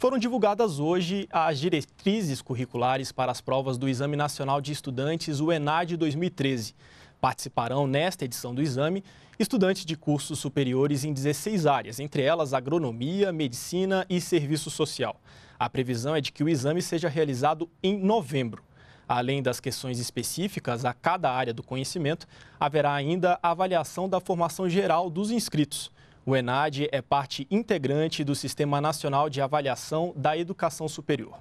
Foram divulgadas hoje as diretrizes curriculares para as provas do Exame Nacional de Estudantes, o ENAD 2013. Participarão nesta edição do exame estudantes de cursos superiores em 16 áreas, entre elas agronomia, medicina e serviço social. A previsão é de que o exame seja realizado em novembro. Além das questões específicas a cada área do conhecimento, haverá ainda a avaliação da formação geral dos inscritos. O ENAD é parte integrante do Sistema Nacional de Avaliação da Educação Superior.